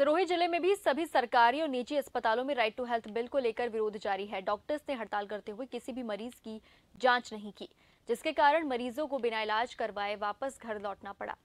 सिरोही जिले में भी सभी सरकारी और निजी अस्पतालों में राइट टू हेल्थ बिल को लेकर विरोध जारी है डॉक्टर्स ने हड़ताल करते हुए किसी भी मरीज की जांच नहीं की जिसके कारण मरीजों को बिना इलाज करवाए वापस घर लौटना पड़ा